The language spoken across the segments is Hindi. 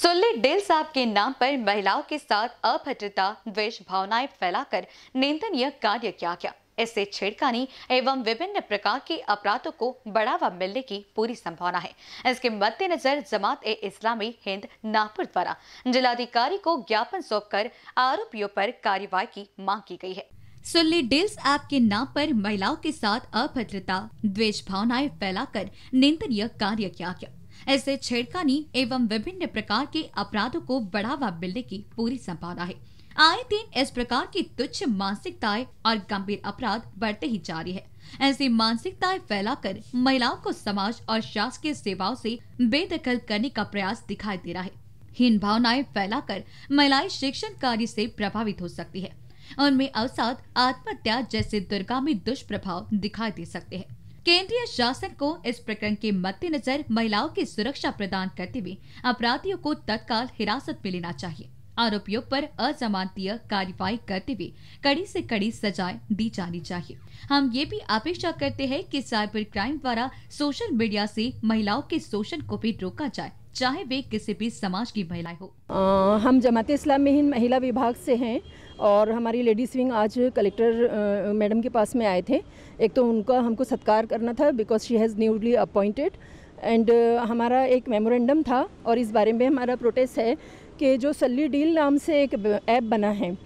सुल्ले डेल साहब के नाम पर महिलाओं के साथ अभद्रता द्वेष भावनाएं फैलाकर निंदनीय कार्य किया गया इससे छेड़खानी एवं विभिन्न प्रकार के अपराधों को बढ़ावा मिलने की पूरी संभावना है इसके मद्देनजर जमात ए इस्लामी हिंद नागपुर द्वारा जिलाधिकारी को ज्ञापन सौंप कर आरोपियों पर कार्रवाई की मांग की गई है सुल्ली डिल्स ऐप के नाम पर महिलाओं के साथ अभद्रता द्वेष भावनाएं फैलाकर निंदनीय कार्य किया गया ऐसे छेड़खानी एवं विभिन्न प्रकार के अपराधों को बढ़ावा मिलने की पूरी संभावना है आए दिन इस प्रकार की तुच्छ मानसिकताएं और गंभीर अपराध बढ़ते ही जा रही है ऐसी मानसिकताएं फैलाकर महिलाओं को समाज और शासकीय सेवाओं से बेदखल करने का प्रयास दिखाई दे रहा है हीन भावनाएं फैलाकर महिलाएं शिक्षण कार्य से प्रभावित हो सकती है उनमें अवसाद आत्महत्या जैसे दुर्गामी दुष्प्रभाव दिखाई दे सकते हैं केंद्रीय शासन को इस प्रकरण के मद्देनजर महिलाओं की सुरक्षा प्रदान करते हुए अपराधियों को तत्काल हिरासत में लेना चाहिए आरोपियों पर अजमानतीय कार्रवाई करते हुए कड़ी से कड़ी सजाएं दी जानी चाहिए हम ये भी अपेक्षा करते हैं कि साइबर क्राइम द्वारा सोशल मीडिया से महिलाओं के शोषण को भी रोका जाए चाहे वे किसी भी समाज की महिलाएं हो आ, हम जमात इस्लामी महिला विभाग से हैं और हमारी लेडीज़ विंग आज कलेक्टर मैडम के पास में आए थे एक तो उनका हमको सत्कार करना था because she has newly appointed and हमारा एक मेमोरेंडम था और इस बारे में हमारा प्रोटेस्ट है कि जो सली डील नाम से एक ऐप बना है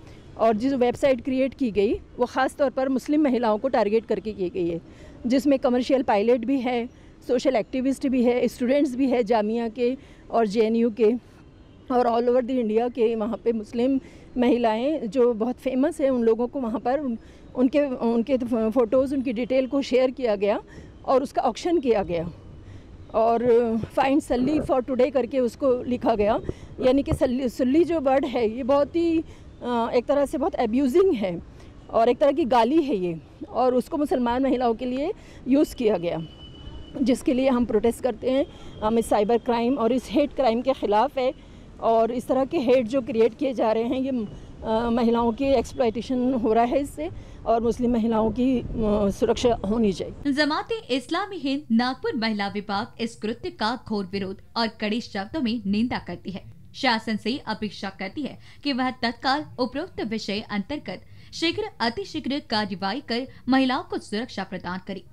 और जिस वेबसाइट क्रिएट की गई वो ख़ास तौर पर मुस्लिम महिलाओं को टारगेट करके की गई है जिसमें कमर्शियल पायलट भी है सोशल एक्टिविस्ट भी है स्टूडेंट्स भी है जामिया के और जे के और ऑल ओवर द इंडिया के वहाँ पे मुस्लिम महिलाएं जो बहुत फेमस हैं उन लोगों को वहाँ पर उनके उनके फ़ोटोज़ उनकी डिटेल को शेयर किया गया और उसका ऑक्शन किया गया और फाइंड सल्ली फॉर टुडे करके उसको लिखा गया यानी कि सल्ली सुल्ली जो वर्ड है ये बहुत ही एक तरह से बहुत एब्यूजिंग है और एक तरह की गाली है ये और उसको मुसलमान महिलाओं के लिए यूज़ किया गया जिसके लिए हम प्रोटेस्ट करते हैं हम इस साइबर क्राइम और इस हेट क्राइम के ख़िलाफ़ है और इस तरह के हेड जो क्रिएट किए जा रहे हैं ये महिलाओं की एक्सप्लाइटेशन हो रहा है इससे और मुस्लिम महिलाओं की सुरक्षा होनी चाहिए जमाते इस्लामी हिंद नागपुर महिला विभाग इस कृत्य का घोर विरोध और कड़ी शब्दों में निंदा करती है शासन से अपेक्षा करती है कि वह तत्काल उपरोक्त विषय अंतर्गत शीघ्र अतिशीघ्र कार्यवाही कर महिलाओं को सुरक्षा प्रदान करे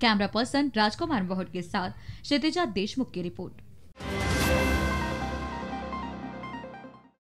कैमरा पर्सन राजकुमार मोहट के साथ क्षितिजा देशमुख की रिपोर्ट